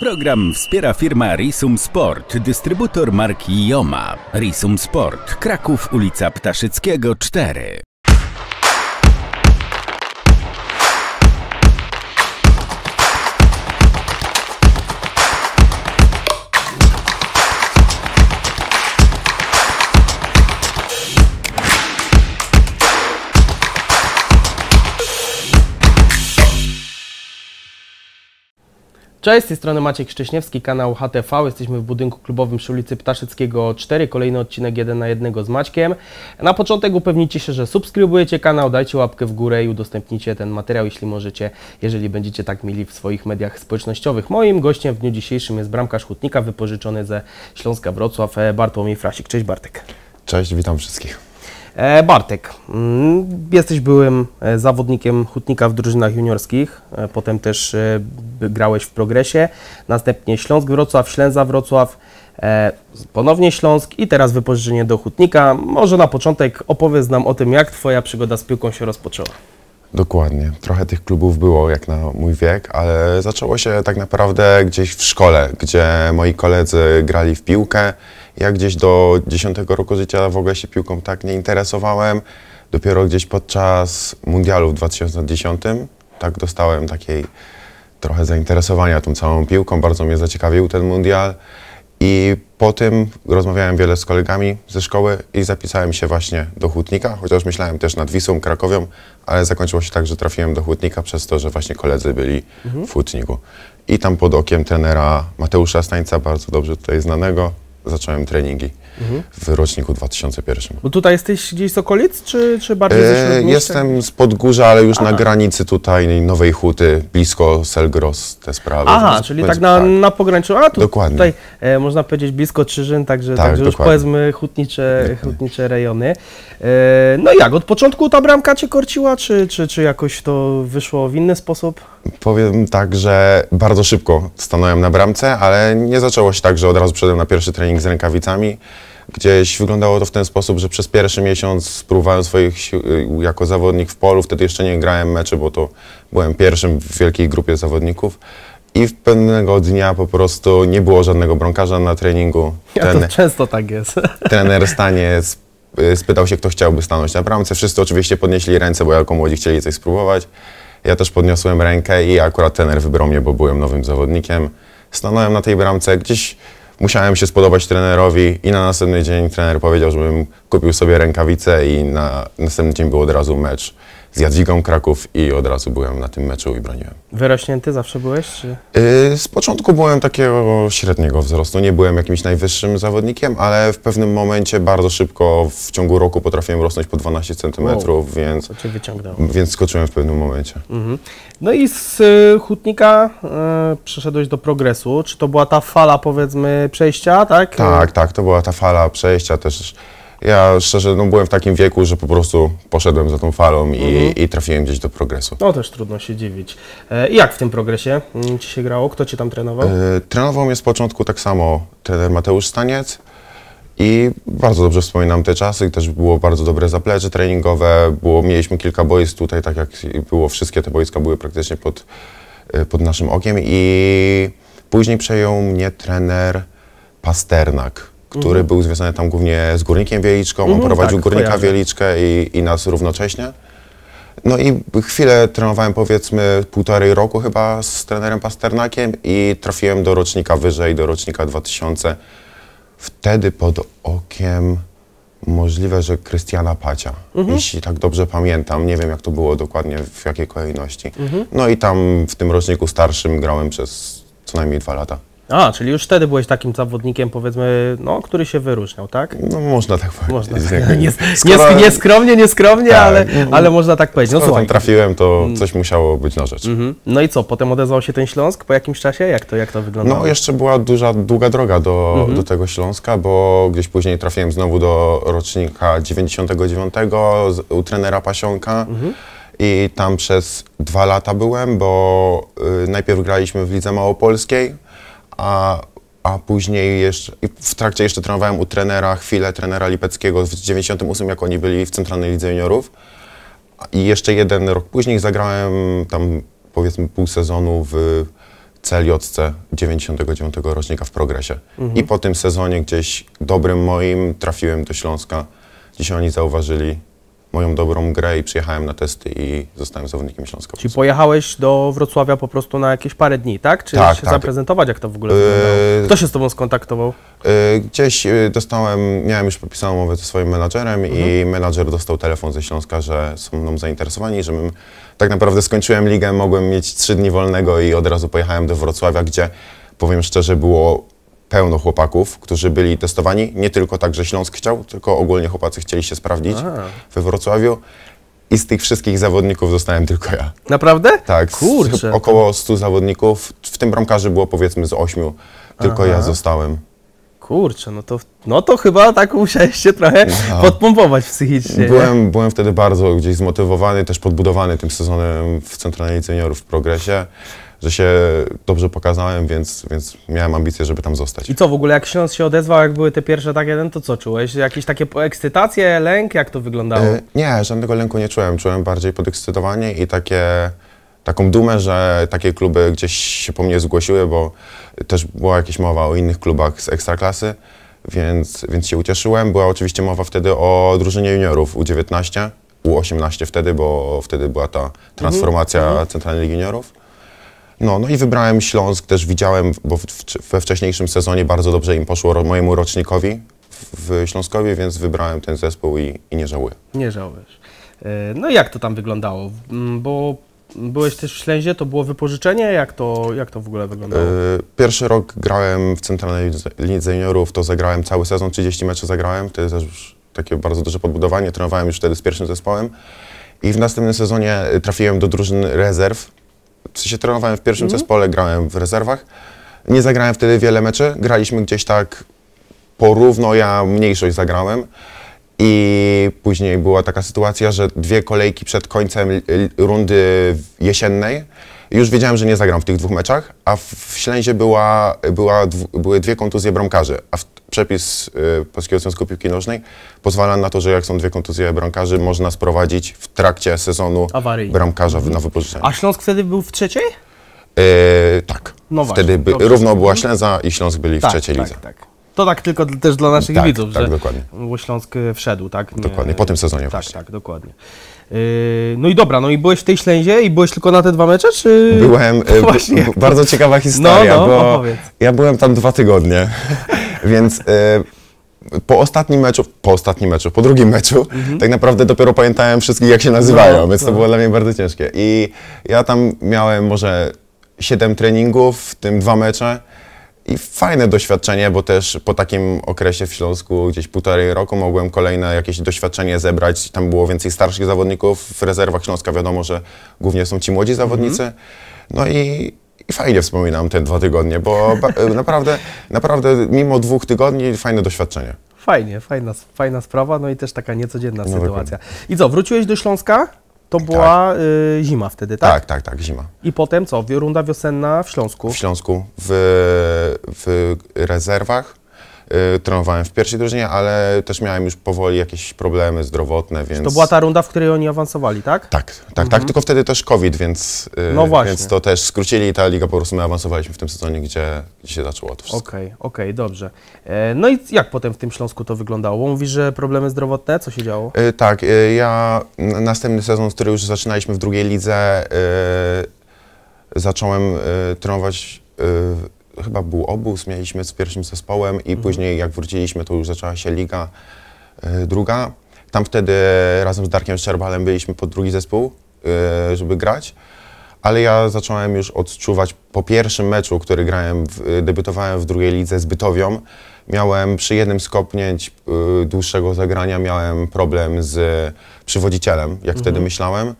Program wspiera firma Risum Sport, dystrybutor marki Joma. Risum Sport, Kraków, ulica Ptaszyckiego 4. Cześć, z tej strony Maciek Szcześniewski, kanał HTV. Jesteśmy w budynku klubowym przy ulicy Ptaszyckiego 4, kolejny odcinek 1 na 1 z Maćkiem. Na początek upewnijcie się, że subskrybujecie kanał, dajcie łapkę w górę i udostępnijcie ten materiał, jeśli możecie, jeżeli będziecie tak mieli w swoich mediach społecznościowych. Moim gościem w dniu dzisiejszym jest bramkarz Hutnika, wypożyczony ze Śląska Wrocław, Bartłomiej Frasik. Cześć Bartek. Cześć, witam wszystkich. E, Bartek, mm, jesteś byłym e, zawodnikiem hutnika w drużynach juniorskich, e, potem też grałeś w progresie, następnie Śląsk Wrocław, Ślęza Wrocław, ponownie Śląsk i teraz wypożyczenie do hutnika. Może na początek opowiedz nam o tym, jak Twoja przygoda z piłką się rozpoczęła. Dokładnie. Trochę tych klubów było jak na mój wiek, ale zaczęło się tak naprawdę gdzieś w szkole, gdzie moi koledzy grali w piłkę. Ja gdzieś do 10 roku życia w ogóle się piłką tak nie interesowałem. Dopiero gdzieś podczas mundialu w 2010 tak dostałem takiej trochę zainteresowania tą całą piłką. Bardzo mnie zaciekawił ten mundial. I po tym rozmawiałem wiele z kolegami ze szkoły i zapisałem się właśnie do Hutnika, chociaż myślałem też nad Wisłą, Krakowią, ale zakończyło się tak, że trafiłem do Hutnika przez to, że właśnie koledzy byli mhm. w Hutniku. I tam pod okiem trenera Mateusza Stańca, bardzo dobrze tutaj znanego, zacząłem treningi mhm. w roczniku 2001. Bo tutaj jesteś gdzieś z okolic, czy, czy bardziej ze Jestem z Podgórza, ale już Aha. na granicy tutaj Nowej Huty, blisko Selgros, te sprawy. Aha, czyli tak na, tak. na pograniczu. A tu, dokładnie. tutaj e, można powiedzieć blisko Czyżyn, także, tak, także już powiedzmy hutnicze, hutnicze rejony. E, no jak, od początku ta bramka Cię korciła, czy, czy, czy jakoś to wyszło w inny sposób? powiem tak, że bardzo szybko stanąłem na bramce, ale nie zaczęło się tak, że od razu przyszedłem na pierwszy trening z rękawicami. Gdzieś wyglądało to w ten sposób, że przez pierwszy miesiąc spróbowałem swoich sił y, jako zawodnik w polu. Wtedy jeszcze nie grałem mecze, bo to byłem pierwszym w wielkiej grupie zawodników. I w pewnego dnia po prostu nie było żadnego brąkarza na treningu. Ja to często tak jest. Trener stanie y, spytał się, kto chciałby stanąć na bramce. Wszyscy oczywiście podnieśli ręce, bo jako młodzi chcieli coś spróbować. Ja też podniosłem rękę i akurat trener wybrał mnie, bo byłem nowym zawodnikiem. Stanąłem na tej bramce, gdzieś musiałem się spodobać trenerowi i na następny dzień trener powiedział, żebym kupił sobie rękawice i na następny dzień był od razu mecz z Jadwigą Kraków i od razu byłem na tym meczu i broniłem. Wyrośnięty zawsze byłeś? Czy... Yy, z początku byłem takiego średniego wzrostu, nie byłem jakimś najwyższym zawodnikiem, ale w pewnym momencie bardzo szybko w ciągu roku potrafiłem rosnąć po 12 cm, wow, więc, to cię wyciągnęło. więc skoczyłem w pewnym momencie. Mhm. No i z y, Hutnika y, przeszedłeś do progresu. Czy to była ta fala powiedzmy przejścia, tak? Tak, tak, to była ta fala przejścia też ja szczerze no, byłem w takim wieku, że po prostu poszedłem za tą falą i, mhm. i trafiłem gdzieś do progresu. No też trudno się dziwić. E, jak w tym progresie mm, ci się grało? Kto cię tam trenował? E, trenował mnie z początku tak samo trener Mateusz Staniec. I bardzo dobrze wspominam te czasy i też było bardzo dobre zaplecze treningowe. Było, mieliśmy kilka boisk tutaj, tak jak było, wszystkie te boiska były praktycznie pod, e, pod naszym okiem. I później przejął mnie trener Pasternak który mhm. był związany tam głównie z Górnikiem Wieliczką. Mhm, On prowadził tak, Górnika kojarzę. Wieliczkę i, i nas równocześnie. No i chwilę trenowałem powiedzmy półtorej roku chyba z trenerem Pasternakiem i trafiłem do rocznika wyżej, do rocznika 2000. Wtedy pod okiem możliwe, że Krystiana Pacia, mhm. jeśli tak dobrze pamiętam. Nie wiem, jak to było dokładnie, w jakiej kolejności. Mhm. No i tam w tym roczniku starszym grałem przez co najmniej dwa lata. A, czyli już wtedy byłeś takim zawodnikiem, powiedzmy, no, który się wyróżniał, tak? No, można tak powiedzieć. Można. Tak. Nie, skoro, nie, nieskromnie, nieskromnie, tak, ale, ale można tak powiedzieć. No, słuchaj. tam trafiłem, to mm. coś musiało być na rzecz. Mhm. No i co, potem odezwał się ten Śląsk po jakimś czasie? Jak to, jak to wyglądało? No, jeszcze była duża, długa droga do, mhm. do tego Śląska, bo gdzieś później trafiłem znowu do rocznika 99 u trenera Pasionka. Mhm. I tam przez dwa lata byłem, bo y, najpierw graliśmy w Lidze Małopolskiej, a, a później jeszcze, w trakcie jeszcze trenowałem u trenera chwilę, trenera Lipeckiego w 98, jak oni byli w Centralnej Lidze Juniorów. I jeszcze jeden rok później zagrałem tam powiedzmy pół sezonu w CLJC 99 rocznika w progresie. Mhm. I po tym sezonie gdzieś dobrym moim trafiłem do Śląska. Dzisiaj oni zauważyli moją dobrą grę i przyjechałem na testy i zostałem zawodnikiem Śląska. Czyli pojechałeś do Wrocławia po prostu na jakieś parę dni, tak? Czy tak, się tak. zaprezentować, jak to w ogóle e, wyglądało? Kto się z tobą skontaktował? E, gdzieś e, dostałem, miałem już podpisaną umowę ze swoim menadżerem mhm. i menadżer dostał telefon ze Śląska, że są mną zainteresowani, żebym tak naprawdę skończyłem ligę, mogłem mieć trzy dni wolnego i od razu pojechałem do Wrocławia, gdzie powiem szczerze było pełno chłopaków, którzy byli testowani. Nie tylko tak, że Śląsk chciał, tylko ogólnie chłopacy chcieli się sprawdzić Aha. we Wrocławiu. I z tych wszystkich zawodników zostałem tylko ja. Naprawdę? Tak. Kurczę. około 100 zawodników, w tym bramkarzy było powiedzmy z 8, tylko Aha. ja zostałem. Kurczę, no to, no to chyba tak musiałeś się trochę no. podpompować psychicznie. Byłem, byłem wtedy bardzo gdzieś zmotywowany, też podbudowany tym sezonem w Centralnej Seniorów w Progresie że się dobrze pokazałem, więc, więc miałem ambicje, żeby tam zostać. I co w ogóle, jak Śląsk się odezwał, jak były te pierwsze tak jeden, to co czułeś? Jakieś takie ekscytacje, lęk? Jak to wyglądało? E, nie, żadnego lęku nie czułem. Czułem bardziej podekscytowanie i takie taką dumę, że takie kluby gdzieś się po mnie zgłosiły, bo też była jakaś mowa o innych klubach z ekstraklasy, więc, więc się ucieszyłem. Była oczywiście mowa wtedy o drużynie juniorów U19, U18 wtedy, bo wtedy była ta mhm. transformacja mhm. Centralnej Ligi Juniorów. No, no i wybrałem Śląsk, też widziałem, bo w, we wcześniejszym sezonie bardzo dobrze im poszło mojemu rocznikowi w Śląskowie, więc wybrałem ten zespół i, i nie żałuję. Nie żałujesz. E, no jak to tam wyglądało? Mm, bo byłeś też w Ślęzie, to było wypożyczenie? Jak to, jak to w ogóle wyglądało? E, pierwszy rok grałem w Centralnej Lidze seniorów. to zagrałem cały sezon, 30 meczów zagrałem, to jest też takie bardzo duże podbudowanie, trenowałem już wtedy z pierwszym zespołem. I w następnym sezonie trafiłem do drużyny rezerw, w sensie trenowałem w pierwszym mm. zespole, grałem w rezerwach. Nie zagrałem wtedy wiele meczy, graliśmy gdzieś tak porówno, ja mniejszość zagrałem. I później była taka sytuacja, że dwie kolejki przed końcem rundy jesiennej już wiedziałem, że nie zagram w tych dwóch meczach, a w, Ślęzie była, była, były dwie kontuzje bramkarzy, a przepis y, Polskiego Związku Piłki Nożnej pozwala na to, że jak są dwie kontuzje bramkarzy, można sprowadzić w trakcie sezonu bramkarza w, na wypożyczenie. A Śląsk wtedy był w trzeciej? Y, tak. No wtedy właśnie, by, równo była Ślęza i Śląsk byli tak, w trzeciej tak, lidze. Tak, to tak tylko też dla naszych tak, widzów, tak, że dokładnie. Śląsk y, wszedł, tak? Nie, dokładnie, po tym sezonie tak, właśnie. Tak, dokładnie. Yy, no i dobra, no i byłeś w tej Ślęzie i byłeś tylko na te dwa mecze, czy... Byłem, e, Właśnie. bardzo ciekawa no, historia, no, no, bo opowiedz. ja byłem tam dwa tygodnie, więc e, po ostatnim meczu, po ostatnim meczu, po drugim meczu, mhm. tak naprawdę dopiero pamiętałem wszystkich, jak się nazywają, no, więc to no. było dla mnie bardzo ciężkie. I ja tam miałem może siedem treningów, w tym dwa mecze i fajne doświadczenie, bo też po takim okresie w Śląsku, gdzieś półtorej roku, mogłem kolejne jakieś doświadczenie zebrać. Tam było więcej starszych zawodników. W rezerwach Śląska wiadomo, że głównie są ci młodzi zawodnicy. Mhm. No i, i, fajnie wspominam te dwa tygodnie, bo e, naprawdę, naprawdę mimo dwóch tygodni fajne doświadczenie. Fajnie, fajna, fajna sprawa, no i też taka niecodzienna no sytuacja. I co, wróciłeś do Śląska? To tak. była tak. y, zima wtedy, tak? Tak, tak, tak, zima. I potem co? Runda wiosenna w Śląsku? W Śląsku, w, w rezerwach Y, trenowałem w pierwszej drużynie, ale też miałem już powoli jakieś problemy zdrowotne, więc... To była ta runda, w której oni awansowali, tak? Tak, tak, tak mhm. tak tylko wtedy też COVID, więc, y, no więc to też skrócili i ta liga po prostu my awansowaliśmy w tym sezonie, gdzie, gdzie się zaczęło to wszystko. Okej, okay, okej, okay, dobrze. E, no i jak potem w tym Śląsku to wyglądało? Mówisz, że problemy zdrowotne, co się działo? Y, tak, ja następny sezon, który już zaczynaliśmy w drugiej lidze, zacząłem trenować chyba był obóz, mieliśmy z pierwszym zespołem i mhm. później jak wróciliśmy, to już zaczęła się liga y, druga. Tam wtedy razem z Darkiem Szczerbalem byliśmy pod drugi zespół, y, żeby grać. Ale ja zacząłem już odczuwać po pierwszym meczu, który grałem, w, debiutowałem w drugiej lidze z Bytowią. Miałem przy jednym skopnięć y, dłuższego zagrania miałem problem z przywodzicielem, jak mhm. wtedy myślałem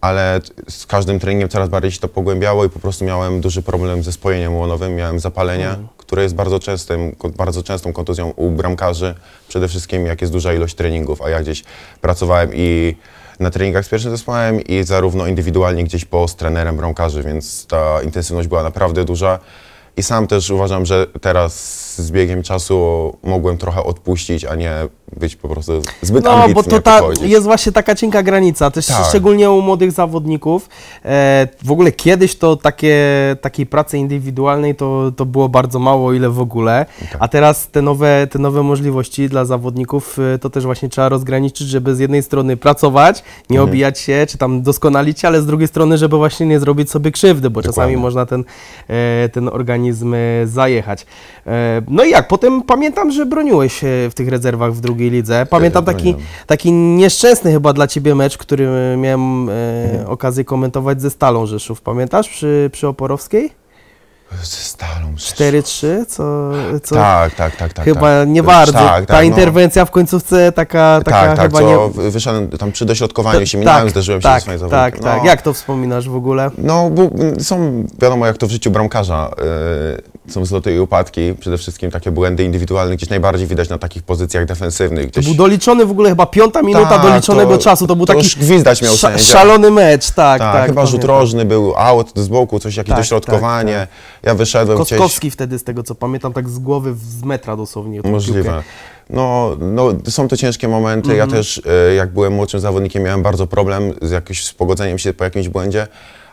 ale z każdym treningiem coraz bardziej się to pogłębiało i po prostu miałem duży problem ze spojeniem łonowym, miałem zapalenie, mm. które jest bardzo, częstym, bardzo częstą kontuzją u bramkarzy, przede wszystkim jak jest duża ilość treningów, a ja gdzieś pracowałem i na treningach z pierwszym zespołem i zarówno indywidualnie gdzieś po z trenerem bramkarzy, więc ta intensywność była naprawdę duża i sam też uważam, że teraz z biegiem czasu mogłem trochę odpuścić, a nie być po prostu zbyt no, ambitny. No, bo to ta jest właśnie taka cienka granica, też tak. szczególnie u młodych zawodników. E, w ogóle kiedyś to takie, takiej pracy indywidualnej to, to było bardzo mało, ile w ogóle, tak. a teraz te nowe, te nowe możliwości dla zawodników e, to też właśnie trzeba rozgraniczyć, żeby z jednej strony pracować, nie mhm. obijać się, czy tam doskonalić, ale z drugiej strony, żeby właśnie nie zrobić sobie krzywdy, bo Dokładnie. czasami można ten, e, ten organizm e, zajechać. No i jak? Potem pamiętam, że broniłeś się w tych rezerwach w drugiej lidze. Pamiętam taki, taki nieszczęsny chyba dla ciebie mecz, który miałem e, okazję komentować ze Stalą Rzeszów. Pamiętasz przy, przy Oporowskiej? Ze Stalą Rzeszów. 4-3, co, co... Tak, tak, tak. tak chyba tak. nie bardzo. Tak, tak Ta no. interwencja no. w końcówce taka, tak, taka tak, tak, chyba nie... Wyszedłem tam przy dośrodkowaniu, się minąłem, tak, zderzyłem się tak, z zawodzie. Tak, no. tak. Jak to wspominasz w ogóle? No, bo są, wiadomo, jak to w życiu bramkarza. Y, są zloty i upadki, przede wszystkim takie błędy indywidualne, gdzieś najbardziej widać na takich pozycjach defensywnych. Gdzieś... To był doliczony w ogóle chyba piąta minuta tak, doliczonego to, czasu, to był to taki gwizdać miał sz szalony mecz, tak, tak. tak chyba pamiętam. rożny był, out z boku, coś jakieś tak, dośrodkowanie, tak, tak. ja wyszedłem Koskowski gdzieś... wtedy, z tego co pamiętam, tak z głowy, z metra dosłownie. Możliwe. Piłkę. No, no, są to ciężkie momenty. Mm -hmm. Ja mhm. też, e, jak byłem młodszym zawodnikiem, miałem bardzo problem z, jakimś, z pogodzeniem się po jakimś błędzie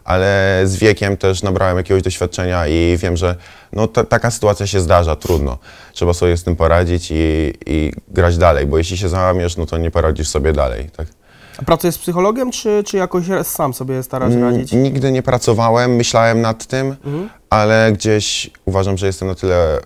ale z wiekiem też nabrałem jakiegoś doświadczenia i wiem, że no, taka sytuacja się zdarza, trudno. Trzeba sobie z tym poradzić i, i grać dalej, bo jeśli się załamiesz, no to nie poradzisz sobie dalej, tak? A pracujesz z psychologiem, czy, czy jakoś sam sobie starasz radzić? N nigdy nie pracowałem, myślałem nad tym, mhm. ale gdzieś uważam, że jestem na tyle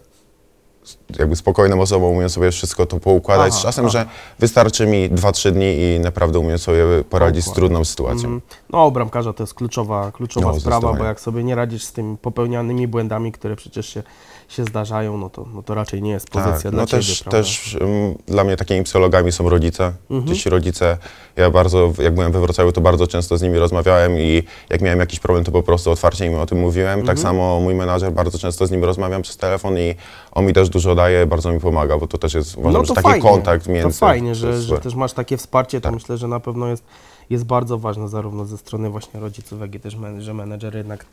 jakby spokojną osobą, umiem sobie wszystko to poukładać. Aha, z czasem, aha. że wystarczy mi 2-3 dni i naprawdę umiem sobie poradzić Dokładnie. z trudną sytuacją. Mm. No, bramkarza to jest kluczowa, kluczowa no, sprawa, bo jak sobie nie radzisz z tymi popełnianymi błędami, które przecież się się zdarzają, no to, no to raczej nie jest tak, pozycja tak, dla no też, też um, dla mnie takimi psychologami są rodzice. Mhm. Ci rodzice, ja bardzo, jak byłem we Wrocławiu, to bardzo często z nimi rozmawiałem i jak miałem jakiś problem, to po prostu otwarcie im o tym mówiłem. Tak mhm. Tak samo mój menadżer, bardzo często z nim rozmawiam przez telefon i on mi też dużo daje, bardzo mi pomaga, bo to też jest, uważam, no to taki fajnie. kontakt między... To fajnie, że, że, że też masz takie wsparcie, tak. to myślę, że na pewno jest jest bardzo ważne zarówno ze strony właśnie rodziców, jak i też men że menedżer jednak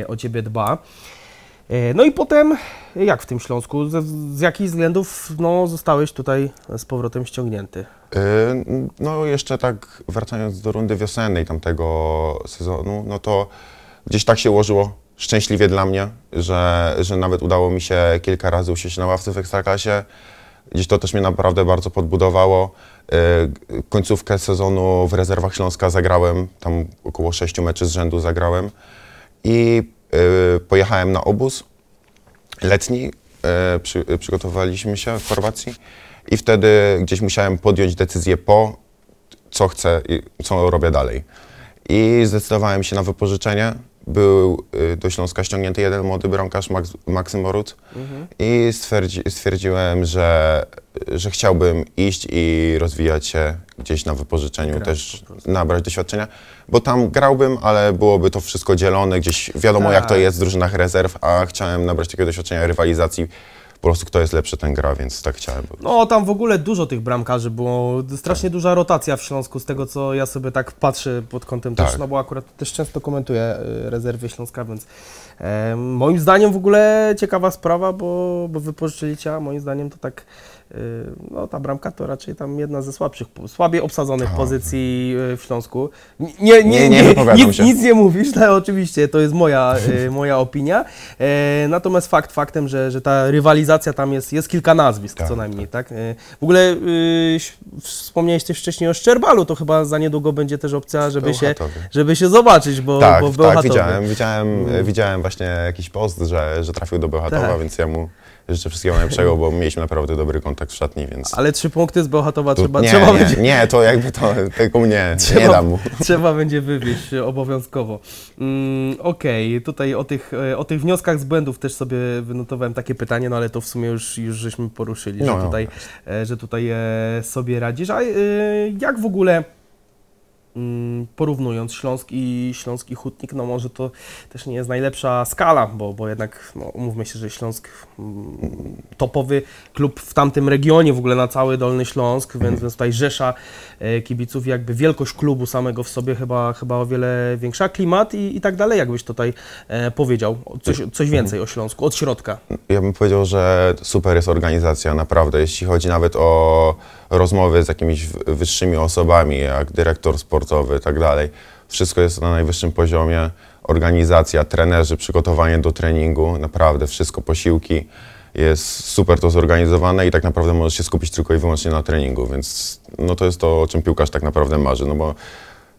yy, o Ciebie dba. E, no i potem, jak w tym Śląsku, z, z jakich względów no, zostałeś tutaj z powrotem ściągnięty? E, no jeszcze tak wracając do rundy wiosennej tamtego sezonu, no to gdzieś tak się ułożyło szczęśliwie dla mnie, że, że nawet udało mi się kilka razy usiąść na ławce w Ekstraklasie. Gdzieś to też mnie naprawdę bardzo podbudowało. E, końcówkę sezonu w rezerwach Śląska zagrałem, tam około sześciu meczów z rzędu zagrałem i E, pojechałem na obóz letni, e, przy, przygotowywaliśmy się w Chorwacji i wtedy gdzieś musiałem podjąć decyzję po, co chcę i co robię dalej. I zdecydowałem się na wypożyczenie był y, do Śląska ściągnięty jeden młody brąkarz, Max, Maksym mhm. i stwierdzi, stwierdziłem, że, że chciałbym iść i rozwijać się gdzieś na wypożyczeniu, Grać też nabrać doświadczenia, bo tam grałbym, ale byłoby to wszystko dzielone, gdzieś wiadomo tak. jak to tak. jest w drużynach rezerw, a chciałem nabrać takiego doświadczenia rywalizacji po prostu kto jest lepszy, ten gra, więc tak chciałem. No tam w ogóle dużo tych bramkarzy było, strasznie tak. duża rotacja w Śląsku z tego, co ja sobie tak patrzę pod kątem tak. też, no bo akurat też często komentuję y, rezerwy Śląska, więc e, moim zdaniem w ogóle ciekawa sprawa, bo, bo a moim zdaniem to tak Y, no ta bramka to raczej tam jedna ze słabszych, słabiej obsadzonych Aha. pozycji y, w Śląsku. Nie, nie, nie, nie, nie nic, nic, nie mówisz, ale oczywiście to jest moja, y, moja opinia. E, natomiast fakt faktem, że, że ta rywalizacja tam jest, jest kilka nazwisk tak, co najmniej, tak. tak? W ogóle wspomniałeś też wcześniej o Szczerbalu, to chyba za niedługo będzie też opcja, żeby się, żeby się zobaczyć, bo, tak, bo tak, widziałem, widziałem, mm. widziałem właśnie jakiś post, że, że trafił do Bełchatowa, tak. więc ja mu życzę wszystkiego najlepszego, bo mieliśmy naprawdę dobry kontakt w szatni, więc... Ale trzy punkty z Bełchatowa tu... trzeba, nie, trzeba nie, będzie... nie, to jakby to tylko mnie trzeba, nie dam mu. Trzeba będzie wywieźć y, obowiązkowo. Mm, Okej, okay. tutaj o tych, y, o tych wnioskach z błędów też sobie wynotowałem takie pytanie, no ale to w sumie już, już żeśmy poruszyli, no, no y, że, tutaj, no. że tutaj sobie radzisz. A jak w ogóle Mm, porównując Śląsk i Śląski Hutnik, no może to też nie jest najlepsza skala, bo, bo jednak no, umówmy się, że Śląsk mm, topowy klub w tamtym regionie, w ogóle na cały Dolny Śląsk, więc, mhm. więc tutaj rzesza e, kibiców, jakby wielkość klubu samego w sobie chyba, chyba o wiele większa, klimat i, i tak dalej, jakbyś tutaj e, powiedział coś, coś więcej o Śląsku, od środka. Ja bym powiedział, że super jest organizacja, naprawdę, jeśli chodzi nawet o rozmowy z jakimiś wyższymi osobami, jak dyrektor sportowy i tak dalej. Wszystko jest na najwyższym poziomie. Organizacja, trenerzy, przygotowanie do treningu, naprawdę wszystko, posiłki. Jest super to zorganizowane i tak naprawdę możesz się skupić tylko i wyłącznie na treningu, więc no to jest to, o czym piłkarz tak naprawdę marzy, no bo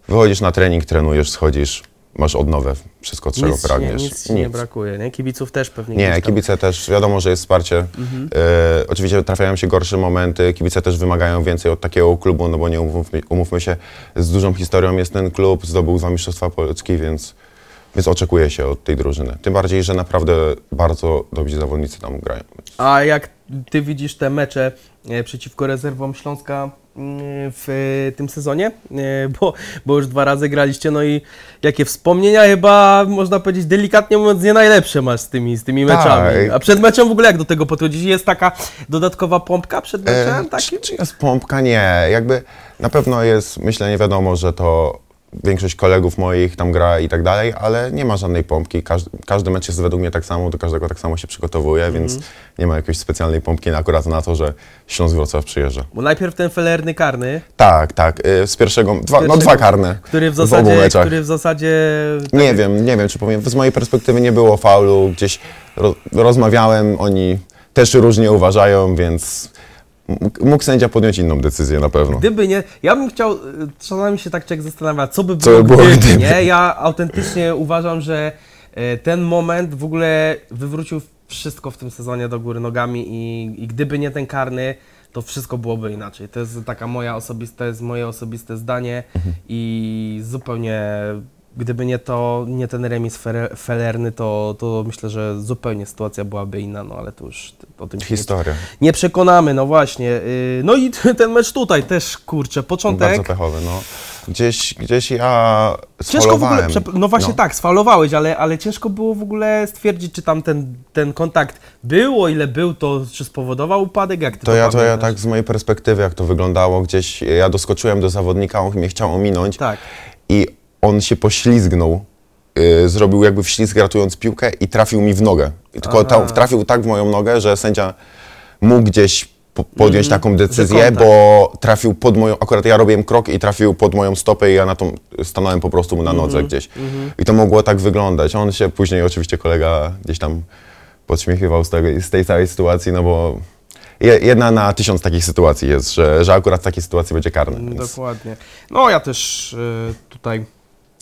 wychodzisz na trening, trenujesz, schodzisz, masz odnowę, wszystko czego nic pragniesz. Się, nic, nic. nie brakuje, nie? Kibiców też pewnie Nie, kibice też, wiadomo, że jest wsparcie. Mhm. E, oczywiście trafiają się gorsze momenty, kibice też wymagają więcej od takiego klubu, no bo nie umówmy, umówmy się, z dużą historią jest ten klub, zdobył dwa Mistrzostwa Polski, więc, więc oczekuje się od tej drużyny. Tym bardziej, że naprawdę bardzo dobrzy zawodnicy tam grają. A jak ty widzisz te mecze e, przeciwko rezerwom Śląska Y, w tym sezonie, y, bo, bo już dwa razy graliście, no i jakie wspomnienia chyba, można powiedzieć, delikatnie mówiąc, nie najlepsze masz z tymi, z tymi tak. meczami. A przed meczem w ogóle jak do tego podchodzić? Jest taka dodatkowa pompka przed e, meczem? E, czy, czy, jest pompka? Nie. Jakby na pewno jest, myślę, nie wiadomo, że to większość kolegów moich tam gra i tak dalej, ale nie ma żadnej pompki. Każdy, każdy mecz jest według mnie tak samo, do każdego tak samo się przygotowuje, mhm. więc nie ma jakiejś specjalnej pompki akurat na to, że Śląsk Wrocław przyjeżdża. Bo najpierw ten felerny karny. Tak, tak. Y, z pierwszego, dwa, z no, pierwszego, no dwa karne. Który w zasadzie, w który w zasadzie... Nie wiem, nie wiem, czy powiem. Z mojej perspektywy nie było faulu, gdzieś ro rozmawiałem, oni też różnie uważają, więc mógł sędzia podjąć inną decyzję na pewno. Gdyby nie, ja bym chciał, y, czasami się tak człowiek zastanawia, co by było, co by było gdyby, gdyby, nie? Ja autentycznie uważam, że y, ten moment w ogóle wywrócił wszystko w tym sezonie do góry nogami i, i gdyby nie ten karny, to wszystko byłoby inaczej. To jest taka moja osobista, jest moje osobiste zdanie mhm. i zupełnie gdyby nie to, nie ten remis felerny, to, to myślę, że zupełnie sytuacja byłaby inna, no ale to już o tym Historia. Nie, nie przekonamy, no właśnie. Y, no i ten mecz tutaj też, kurczę, początek. Bardzo pechowy, no. Gdzieś, gdzieś ja Ciężko w ogóle, no, no właśnie no. tak, sfalowałeś, ale, ale ciężko było w ogóle stwierdzić, czy tam ten, ten kontakt był, o ile był, to czy spowodował upadek, jak ty to, to ja, pamiętasz? To ja tak z mojej perspektywy, jak to wyglądało, gdzieś ja doskoczyłem do zawodnika, on mnie chciał ominąć. Tak. I on się poślizgnął, yy, zrobił jakby wślizg ratując piłkę i trafił mi w nogę. tylko ta, trafił tak w moją nogę, że sędzia mógł gdzieś po, podjąć mm, taką decyzję, bo trafił pod moją, akurat ja robiłem krok i trafił pod moją stopę i ja na tą, stanąłem po prostu mu na nodze mm, gdzieś. Mm. I to mogło tak wyglądać. On się później, oczywiście kolega gdzieś tam podśmiechiwał z, tego, z tej całej sytuacji, no bo jedna na tysiąc takich sytuacji jest, że, że akurat w takiej sytuacji będzie karny. Więc... Dokładnie. No ja też y, tutaj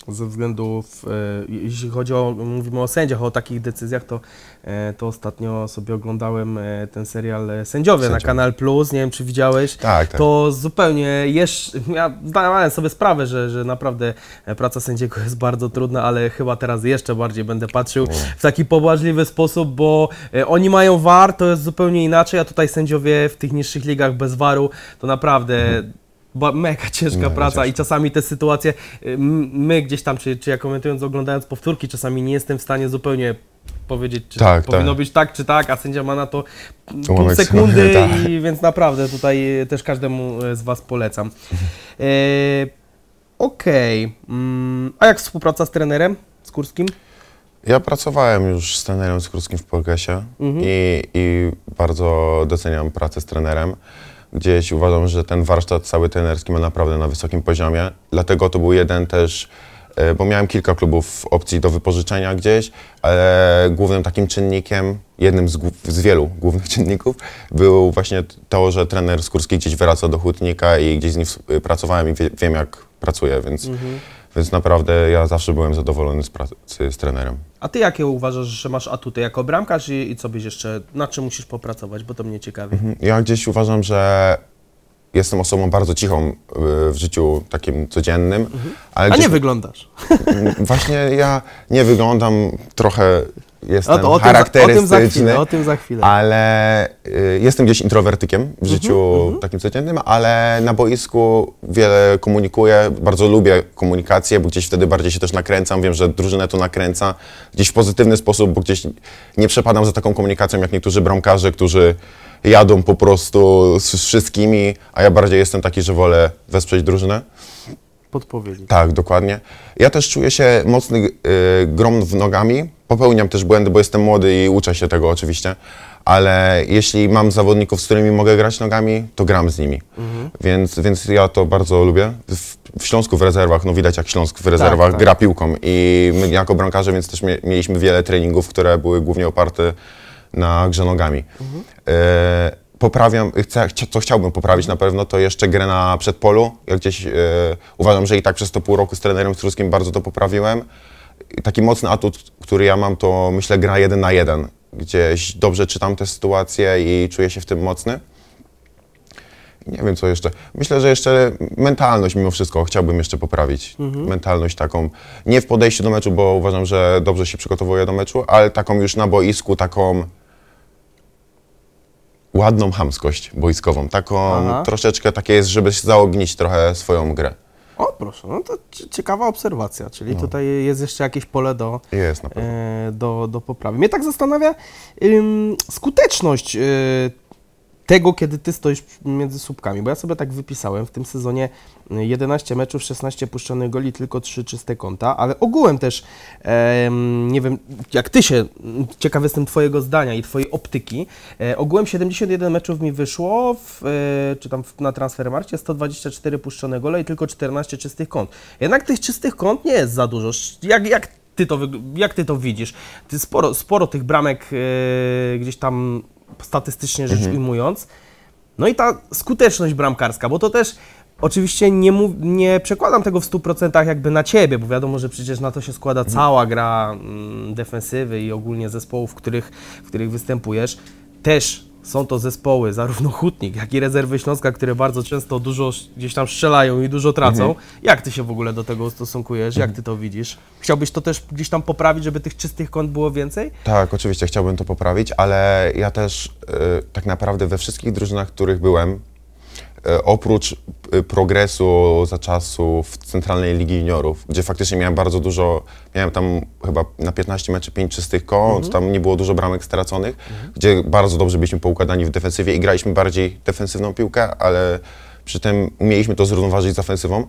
ze względów, e, jeśli chodzi o, mówimy o sędziach, o takich decyzjach, to, e, to ostatnio sobie oglądałem e, ten serial Sędziowie, Sędziowie. na Kanal Plus, nie wiem czy widziałeś, tak, tak. to zupełnie jeszcze, ja zdawałem sobie sprawę, że, że naprawdę praca sędziego jest bardzo trudna, ale chyba teraz jeszcze bardziej będę patrzył mm. w taki pobłażliwy sposób, bo oni mają war, to jest zupełnie inaczej, a tutaj sędziowie w tych niższych ligach bez waru, to naprawdę... Mhm bo mega ciężka praca i czasami te sytuacje, y, my gdzieś tam, czy, czy ja komentując, oglądając powtórki, czasami nie jestem w stanie zupełnie powiedzieć, czy tak, tak, powinno być tak, czy tak, a sędzia ma na to pół tak sekundy, tak. i, więc naprawdę tutaj y, też każdemu y, z Was polecam. E, Okej, okay. Mm, a jak współpraca z trenerem Kurskim? Ja pracowałem już z trenerem Kurskim w Polkesie mhm. i, i bardzo doceniam pracę z trenerem gdzieś uważam, że ten warsztat cały trenerski ma naprawdę na wysokim poziomie. Dlatego to był jeden też, e, bo miałem kilka klubów opcji do wypożyczenia gdzieś, ale głównym takim czynnikiem, jednym z, z wielu głównych czynników, był właśnie to, że trener Skórski gdzieś wraca do hutnika i gdzieś z nim pracowałem i wie, wiem jak pracuje, więc mhm. Więc naprawdę ja zawsze byłem zadowolony z pracy z trenerem. A ty jakie uważasz, że masz atuty jako bramkarz i, i co byś jeszcze, na czym musisz popracować, bo to mnie ciekawi. Mhm. Ja gdzieś uważam, że jestem osobą bardzo cichą y, w życiu takim codziennym. Mhm. Ale A gdzieś... nie wyglądasz. Właśnie ja nie wyglądam trochę jestem o no charakterystyczny. Tym, o, tym chwilę, o tym za chwilę. Ale y, jestem gdzieś introwertykiem w życiu mm -hmm. takim codziennym, ale na boisku wiele komunikuję, bardzo lubię komunikację, bo gdzieś wtedy bardziej się też nakręcam, wiem, że drużynę to nakręca gdzieś w pozytywny sposób, bo gdzieś nie przepadam za taką komunikacją jak niektórzy bramkarze, którzy jadą po prostu z wszystkimi, a ja bardziej jestem taki, że wolę wesprzeć drużynę. Podpowiedzi. Tak, dokładnie. Ja też czuję się mocny y, grom w nogami, popełniam też błędy, bo jestem młody i uczę się tego oczywiście, ale jeśli mam zawodników, z którymi mogę grać nogami, to gram z nimi. Mhm. Więc, więc ja to bardzo lubię. W, w, Śląsku w rezerwach, no widać jak Śląsk w tak, rezerwach tak, tak. gra piłką i my jako bramkarze, więc też mieliśmy wiele treningów, które były głównie oparte na grze nogami. Mhm. E poprawiam, chcę, co chciałbym poprawić na pewno, to jeszcze grę na przedpolu. Ja gdzieś e uważam, że i tak przez to pół roku z trenerem Struskim bardzo to poprawiłem taki mocny atut, który ja mam, to myślę gra jeden na jeden. Gdzieś dobrze czytam tę sytuację i czuję się w tym mocny. Nie wiem, co jeszcze. Myślę, że jeszcze mentalność mimo wszystko chciałbym jeszcze poprawić. Mhm. Mentalność taką, nie w podejściu do meczu, bo uważam, że dobrze się przygotowuję do meczu, ale taką już na boisku, taką ładną hamskość boiskową. Taką Aha. troszeczkę takie jest, żeby zaognić trochę swoją grę. O, proszę, no to ciekawa obserwacja, czyli no. tutaj jest jeszcze jakieś pole do, jest, e, do, do poprawy. Mnie tak zastanawia ym, skuteczność y, tego, kiedy ty stoisz między słupkami, bo ja sobie tak wypisałem w tym sezonie 11 y, meczów, 16 puszczonych goli, tylko 3 czyste konta, ale ogółem też e, nie wiem, jak ty się, ciekaw jestem twojego zdania i twojej optyki, e, ogółem 71 meczów mi wyszło, w, e, czy tam w, na Transfermarcie, 124 puszczone gole i tylko 14 czystych kont. Jednak tych czystych kont nie jest za dużo. Jak, jak ty to, jak ty to widzisz? Ty sporo, sporo tych bramek e, gdzieś tam statystycznie rzecz mhm. ujmując. No i ta skuteczność bramkarska, bo to też Oczywiście nie, mów, nie, przekładam tego w 100% jakby na ciebie, bo wiadomo, że przecież na to się składa mhm. cała gra mm, defensywy i ogólnie zespołów, w których, w których występujesz. Też są to zespoły, zarówno Hutnik, jak i Rezerwy Śląska, które bardzo często dużo gdzieś tam strzelają i dużo tracą. Mhm. Jak ty się w ogóle do tego ustosunkujesz? Jak ty to widzisz? Chciałbyś to też gdzieś tam poprawić, żeby tych czystych kąt było więcej? Tak, oczywiście chciałbym to poprawić, ale ja też yy, tak naprawdę we wszystkich drużynach, w których byłem, E, oprócz e, progresu za czasów w Centralnej Ligi Juniorów, gdzie faktycznie miałem bardzo dużo, miałem tam chyba na 15 meczy 5 czystych kąt, mhm. tam nie było dużo bramek straconych, mhm. gdzie bardzo dobrze byliśmy poukładani w defensywie i graliśmy bardziej defensywną piłkę, ale przy tym umieliśmy to zrównoważyć z ofensywą,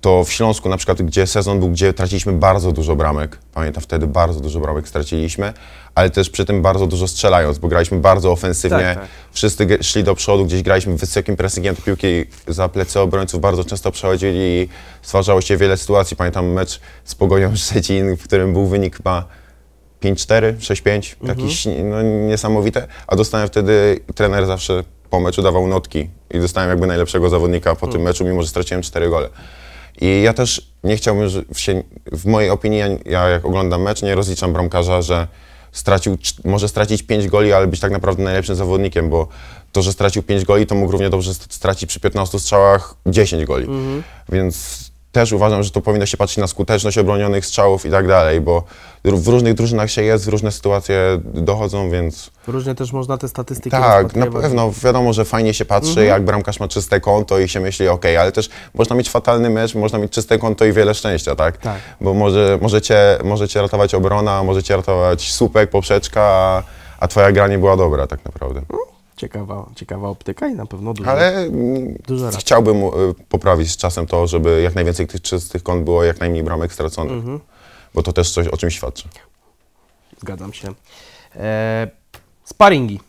to w Śląsku na przykład, gdzie sezon był, gdzie traciliśmy bardzo dużo bramek, pamiętam wtedy bardzo dużo bramek straciliśmy, ale też przy tym bardzo dużo strzelając, bo graliśmy bardzo ofensywnie. Tak, tak. Wszyscy szli do przodu, gdzieś graliśmy wysokim pressingiem, te piłki za plecy obrońców bardzo często przechodzili i stwarzało się wiele sytuacji. Pamiętam mecz z Pogonią Szczecin, w którym był wynik chyba 5-4, 6-5, mhm. no, niesamowite, a dostałem wtedy, trener zawsze po meczu dawał notki i dostałem jakby najlepszego zawodnika po mhm. tym meczu, mimo że straciłem 4 gole. I ja też nie chciałbym, że się, w mojej opinii, ja, ja jak oglądam mecz, nie rozliczam bramkarza, że stracił, może stracić 5 goli, ale być tak naprawdę najlepszym zawodnikiem, bo to, że stracił 5 goli, to mógł równie dobrze stracić przy 15 strzałach 10 goli. Mhm. Więc też uważam, że to powinno się patrzeć na skuteczność obronionych strzałów i tak dalej, bo w różnych drużynach się jest, różne sytuacje dochodzą, więc... Różnie też można te statystyki Tak, na pewno. Wiadomo, że fajnie się patrzy, mhm. jak bramkarz ma czyste konto i się myśli, ok, ale też można mieć fatalny mecz, można mieć czyste konto i wiele szczęścia, tak? tak. Bo może, możecie, możecie ratować obrona, możecie ratować słupek, poprzeczka, a, a twoja gra nie była dobra tak naprawdę. No, ciekawa, ciekawa optyka i na pewno dużo. Ale dużo chciałbym e, poprawić z czasem to, żeby jak najwięcej tych czystych kąt było, jak najmniej bramek straconych, mhm. bo to też coś o czym świadczy. Zgadzam się. E, sparingi,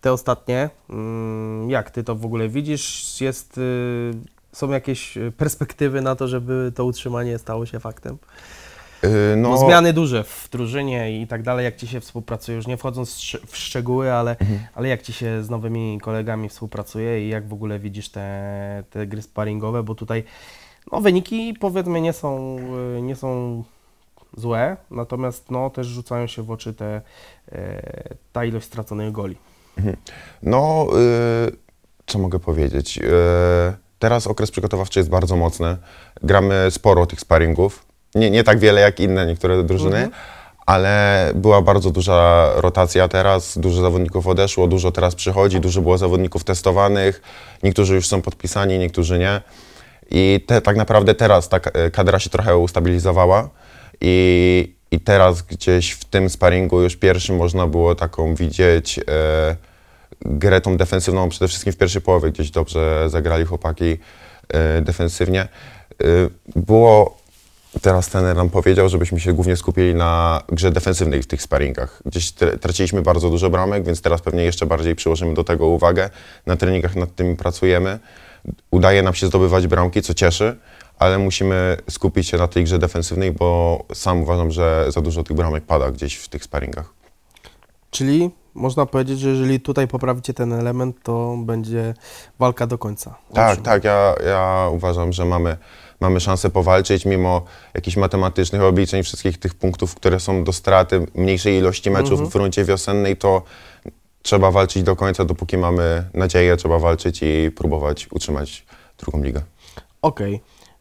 te ostatnie, mm, jak ty to w ogóle widzisz? Jest, y, są jakieś y, perspektywy na to, żeby to utrzymanie stało się faktem? Y, no, no, zmiany duże w drużynie i tak dalej, jak ci się współpracuje, już nie wchodząc w szczegóły, ale, mhm. ale jak ci się z nowymi kolegami współpracuje i jak w ogóle widzisz te, te gry sparringowe, bo tutaj no, wyniki powiedzmy nie są, y, nie są złe, natomiast no, też rzucają się w oczy te, y, ta ilość straconych goli. Mhm. No, yy, co mogę powiedzieć? Yy, teraz okres przygotowawczy jest bardzo mocny. Gramy sporo tych sparingów nie, nie tak wiele jak inne niektóre drużyny, mhm. ale była bardzo duża rotacja teraz, dużo zawodników odeszło, dużo teraz przychodzi, dużo było zawodników testowanych, niektórzy już są podpisani, niektórzy nie. I te, tak naprawdę teraz ta kadra się trochę ustabilizowała i, i teraz gdzieś w tym sparingu już pierwszym można było taką widzieć e, grę tą defensywną, przede wszystkim w pierwszej połowie gdzieś dobrze zagrali chłopaki e, defensywnie. E, było Teraz trener nam powiedział, żebyśmy się głównie skupili na grze defensywnej w tych sparingach. Gdzieś traciliśmy bardzo dużo bramek, więc teraz pewnie jeszcze bardziej przyłożymy do tego uwagę. Na treningach nad tym pracujemy. Udaje nam się zdobywać bramki, co cieszy, ale musimy skupić się na tej grze defensywnej, bo sam uważam, że za dużo tych bramek pada gdzieś w tych sparingach. Czyli można powiedzieć, że jeżeli tutaj poprawicie ten element, to będzie walka do końca. Tak, tak, ja, ja uważam, że mamy, mamy szansę powalczyć mimo jakichś matematycznych obliczeń wszystkich tych punktów, które są do straty, mniejszej ilości meczów mhm. w rundzie wiosennej, to trzeba walczyć do końca, dopóki mamy nadzieję, trzeba walczyć i próbować utrzymać drugą ligę. Okej.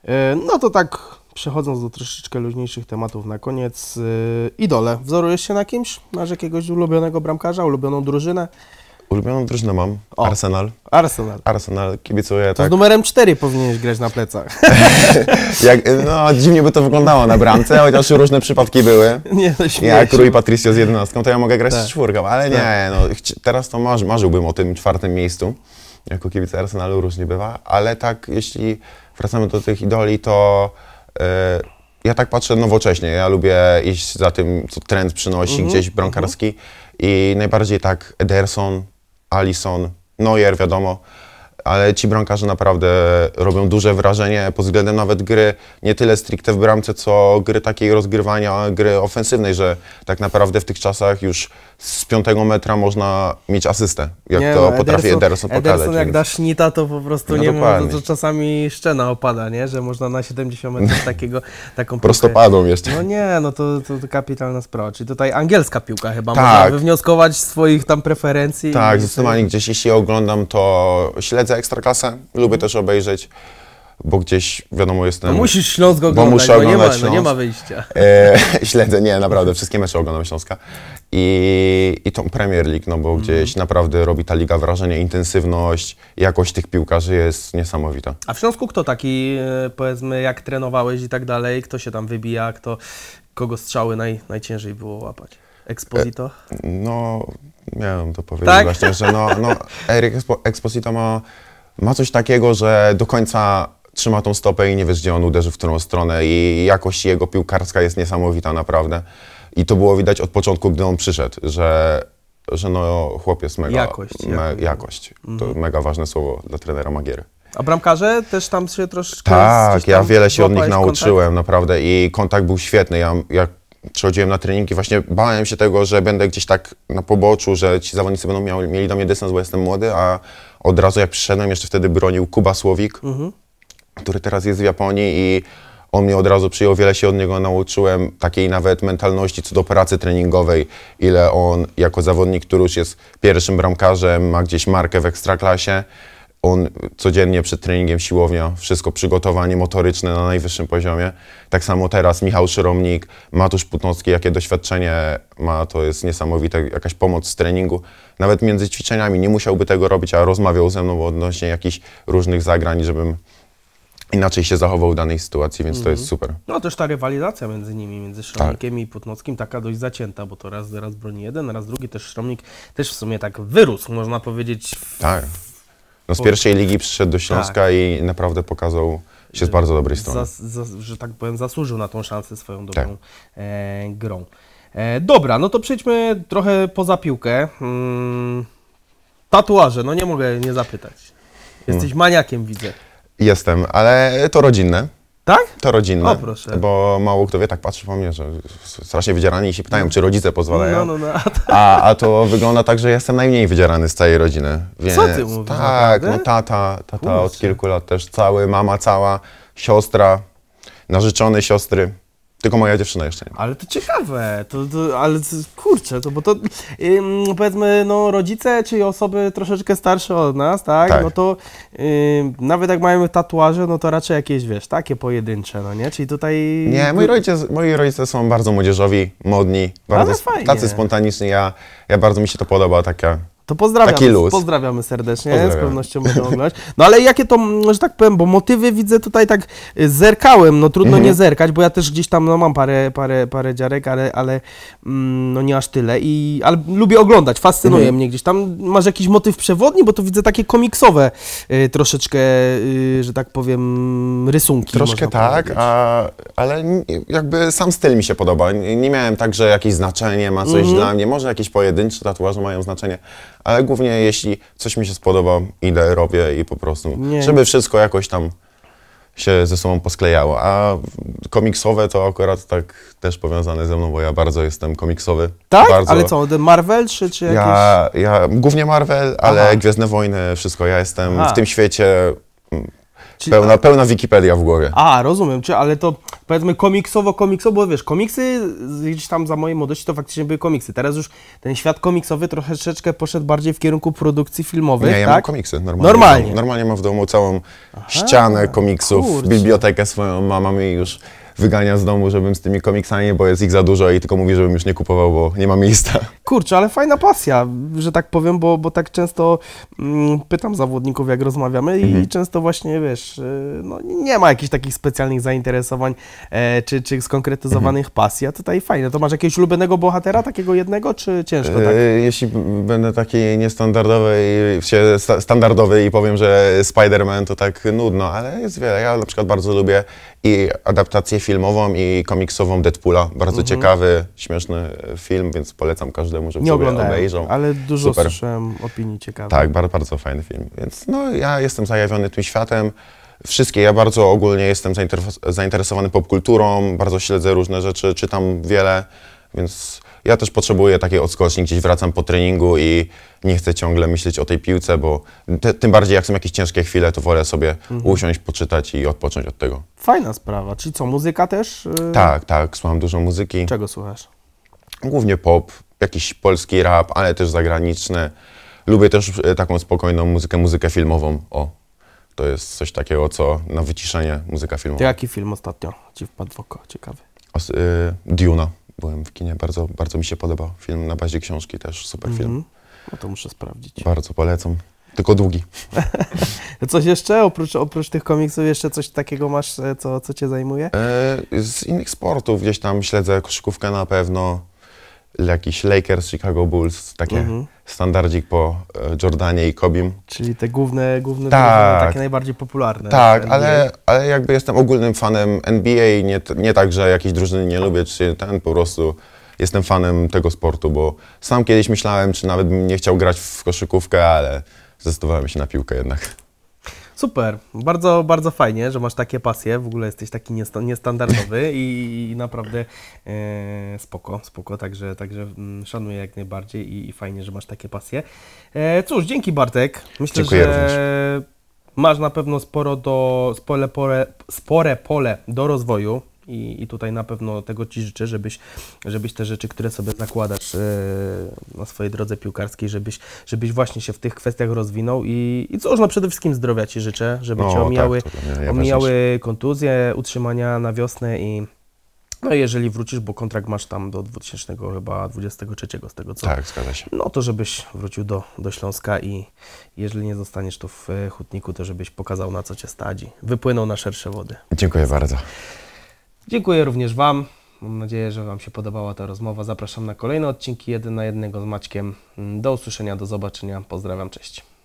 Okay. E, no to tak Przechodząc do troszeczkę luźniejszych tematów na koniec, yy, idole. Wzorujesz się na kimś? Masz jakiegoś ulubionego bramkarza, ulubioną drużynę? Ulubioną drużynę mam. O, Arsenal. Arsenal. Arsenal kibicuję, tak. Z numerem 4 powinieneś grać na plecach. Jak, no, dziwnie by to wyglądało na bramce, chociaż różne przypadki były. Nie, no Jak Rui Patricio z jedenastką, to ja mogę grać tak. z czwórką, ale tak. nie, no, teraz to marzy, marzyłbym o tym czwartym miejscu. Jako kibic Arsenalu różnie bywa, ale tak, jeśli wracamy do tych idoli, to E, ja tak patrzę nowocześnie. Ja lubię iść za tym, co trend przynosi mm -hmm. gdzieś mhm. bronkarski. Mm -hmm. I najbardziej tak Ederson, Allison, Neuer, wiadomo. Ale ci bramkarze naprawdę robią duże wrażenie pod względem nawet gry, nie tyle stricte w bramce, co gry takiej rozgrywania, gry ofensywnej, że tak naprawdę w tych czasach już z piątego metra można mieć asystę, jak nie, to potrafię. No, potrafi Ederson, pokazać. Ederson jak więc... dasz to po prostu no nie ma, to, to czasami szczena opada, nie? Że można na 70 metrów takiego, taką Prostopadą jeszcze. No nie, no to, to, kapitalna sprawa. Czyli tutaj angielska piłka chyba, tak. można wywnioskować swoich tam preferencji. Tak, zdecydowanie gdzieś jeśli oglądam, to śledzę Ekstraklasę, lubię też obejrzeć bo gdzieś, wiadomo, jestem... No musisz Śląsk oglądać, bo muszę oglądać nie, ma, no nie ma no wyjścia. E, śledzę, nie, naprawdę, wszystkie mecze oglądam Śląska i, i tą Premier League, no bo mm. gdzieś naprawdę robi ta liga wrażenie, intensywność, jakość tych piłkarzy jest niesamowita. A w Śląsku kto taki, e, powiedzmy, jak trenowałeś i tak dalej, kto się tam wybija, kto, kogo strzały naj, najciężej było łapać? Exposito? E, no, miałem to powiedzieć tak? właśnie, że no, no Eric Expo, Exposito ma, ma coś takiego, że do końca trzyma tą stopę i nie wiesz, gdzie on uderzy, w którą stronę i jakość jego piłkarska jest niesamowita naprawdę. I to było widać od początku, gdy on przyszedł, że, że no chłopiec mega... Jakość. Me, jakość. jakość. Mhm. To mega ważne słowo dla trenera Magiery. A bramkarze też tam się troszkę... Tak, ja wiele się od nich nauczyłem, kontakt? naprawdę. I kontakt był świetny. Ja, jak przychodziłem na treningi, właśnie bałem się tego, że będę gdzieś tak na poboczu, że ci zawodnicy będą miały, mieli do mnie dystans, bo jestem młody, a od razu jak przyszedłem, jeszcze wtedy bronił Kuba Słowik, mhm. który teraz jest w Japonii i on mnie od razu przyjął, wiele się od niego nauczyłem, takiej nawet mentalności co do pracy treningowej, ile on jako zawodnik, który już jest pierwszym bramkarzem, ma gdzieś markę w ekstraklasie, on codziennie przed treningiem siłownia, wszystko przygotowanie motoryczne na najwyższym poziomie. Tak samo teraz Michał Szyromnik, Matusz Putnowski, jakie doświadczenie ma, to jest niesamowite, jakaś pomoc z treningu. Nawet między ćwiczeniami nie musiałby tego robić, a rozmawiał ze mną odnośnie jakichś różnych zagrań, żebym inaczej się zachował w danej sytuacji, więc to jest mhm. super. No też ta rywalizacja między nimi, między Szromnikiem tak. i Putnockim taka dość zacięta, bo to raz, raz broni jeden, raz drugi też Szromnik też w sumie tak wyrósł, można powiedzieć. W... Tak. No z pierwszej ligi przyszedł do Śląska tak. i naprawdę pokazał się z bardzo dobrej strony. że tak powiem, zasłużył na tą szansę swoją dobrą tak. e, grą. E, dobra, no to przejdźmy trochę poza piłkę. Mm, tatuaże, no nie mogę nie zapytać. Mm. Jesteś maniakiem, widzę. Jestem, ale to rodzinne. Tak? To rodzinne. O, proszę. Bo mało kto wie, tak patrzy po mnie, że strasznie wydzierani i się pytają, czy rodzice pozwalają. No, no, no. A, a to wygląda tak, że jestem najmniej wydzierany z całej rodziny. Więc, Co ty mówisz? Tak, no tata, tata Kurczę. od kilku lat też cały, mama cała, siostra, narzeczony siostry. Tylko moja dziewczyna jeszcze nie Ale to ciekawe, to, to ale kurczę, to bo to ym, powiedzmy, no rodzice, czyli osoby troszeczkę starsze od nas, tak, tak. no to nawet jak mają tatuaże, no to raczej jakieś, wiesz, takie pojedyncze, no nie, czyli tutaj... Nie, moi rodzice, moi rodzice są bardzo młodzieżowi, modni, bardzo, tacy spontaniczni, ja, ja bardzo mi się to podoba, taka to pozdrawiamy, Taki luz. pozdrawiamy serdecznie, z pewnością będę oglądać. No ale jakie to, że tak powiem, bo motywy widzę tutaj tak y, zerkałem, no trudno mhm. nie zerkać, bo ja też gdzieś tam no, mam parę, parę, parę dziarek, ale, ale mm, no nie aż tyle, I, ale lubię oglądać, fascynuje mhm. mnie gdzieś tam. Masz jakiś motyw przewodni, bo to widzę takie komiksowe y, troszeczkę, y, że tak powiem, rysunki. Troszkę tak, a, ale jakby sam styl mi się podoba. Nie, nie miałem tak, że jakieś znaczenie ma coś mhm. dla mnie, może jakieś pojedyncze tatuaże mają znaczenie, ale głównie jeśli coś mi się spodoba, idę, robię i po prostu, nie. żeby wszystko jakoś tam się ze sobą posklejało. A komiksowe to akurat tak też powiązane ze mną, bo ja bardzo jestem komiksowy. Tak? Bardzo. Ale co, Marvel czy, czy jakieś... Ja, ja, głównie Marvel, ale Aha. Gwiezdne Wojny, wszystko. Ja jestem Aha. w tym świecie mm, pełna, pełna Wikipedia w głowie. A, rozumiem, czy, ale to powiedzmy komiksowo, komiksowo, bo wiesz, komiksy gdzieś tam za mojej młodości to faktycznie były komiksy. Teraz już ten świat komiksowy troszeczkę poszedł bardziej w kierunku produkcji filmowej. Nie, ja tak? mam komiksy, normalnie. Normalnie. Mam, normalnie mam w domu całą Aha, ścianę komiksów, kurczę. bibliotekę swoją mam, już wygania z domu, żebym z tymi komiksami, bo jest ich za dużo i tylko mówi, żebym już nie kupował, bo nie ma miejsca. Kurczę, ale fajna pasja, że tak powiem, bo, bo tak często mm, pytam zawodników, jak rozmawiamy mhm. i często właśnie, wiesz, y, no, nie ma jakichś takich specjalnych zainteresowań e, czy, czy skonkretyzowanych mhm. pasji, a tutaj fajne. To masz jakiegoś ulubionego bohatera, takiego jednego, czy ciężko tak? E, jeśli będę taki niestandardowy i standardowy i powiem, że Spider-Man to tak nudno, ale jest wiele. Ja na przykład bardzo lubię i adaptację filmową i komiksową Deadpoola. Bardzo mhm. ciekawy, śmieszny e, film, więc polecam każdemu, żeby Nie sobie obejrzał. ale dużo Super. słyszałem opinii ciekawych. Tak, bardzo, bardzo fajny film. Więc no, ja jestem zajawiony tym światem. Wszystkie, ja bardzo ogólnie jestem zainteresowany popkulturą, bardzo śledzę różne rzeczy, czytam wiele. Więc ja też potrzebuję takiej odskoczni, gdzieś wracam po treningu i nie chcę ciągle myśleć o tej piłce, bo te, tym bardziej jak są jakieś ciężkie chwile, to wolę sobie mhm. usiąść, poczytać i odpocząć od tego. Fajna sprawa. Czyli co, muzyka też? Y? Tak, tak, słucham dużo muzyki. Czego słuchasz? Głównie pop, jakiś polski rap, ale też zagraniczny. Lubię też y, taką spokojną muzykę, muzykę filmową. O, to jest coś takiego, co na wyciszenie muzyka filmowa. To jaki film ostatnio ci wpadł w oko? Ciekawy. Os, y, Duna byłem w kinie, bardzo, bardzo mi się podobał. Film na bazie książki też, super film. Mm -hmm. No to muszę sprawdzić. Bardzo polecam. Tylko długi. coś jeszcze? Oprócz, oprócz tych komiksów jeszcze coś takiego masz, co, co cię zajmuje? E, z innych sportów gdzieś tam śledzę koszykówkę na pewno jakiś Lakers, Chicago Bulls, takie mhm. standardzik po e, Jordanie i Kobim. Czyli te główne, główne tak. No, takie najbardziej popularne. Tak, ale, ale jakby jestem ogólnym fanem NBA, nie, nie tak, że jakiejś drużyny nie lubię, czy ten po prostu jestem fanem tego sportu, bo sam kiedyś myślałem, czy nawet bym nie chciał grać w koszykówkę, ale zdecydowałem się na piłkę jednak. Super, bardzo, bardzo fajnie, że masz takie pasje, w ogóle jesteś taki niestandardowy i, i naprawdę e, spoko, spoko, także, także mm, szanuję jak najbardziej i, i, fajnie, że masz takie pasje. E, cóż, dzięki Bartek, myślę, Dziękuję że również. masz na pewno sporo do, spore pole, spore pole do rozwoju, i, I tutaj na pewno tego Ci życzę, żebyś, żebyś te rzeczy, które sobie zakładasz yy, e, na swojej drodze piłkarskiej, żebyś, żebyś właśnie się w tych kwestiach rozwinął i, i co? no przede wszystkim zdrowia Ci życzę, żeby no, Cię omijały, tak, omijały kontuzje, utrzymania na wiosnę i, no jeżeli wrócisz, bo kontrakt masz tam do 2000 chyba 23 z tego co. Tak, zgadza się. No to żebyś wrócił do, do Śląska i jeżeli nie zostaniesz tu w e, Hutniku, to żebyś pokazał na co cię stadzi. Wypłynął na szersze wody. Dziękuję bardzo. Dziękuję również Wam. Mam nadzieję, że Wam się podobała ta rozmowa. Zapraszam na kolejne odcinki 1 na 1 z Maćkiem. Do usłyszenia, do zobaczenia. Pozdrawiam, cześć.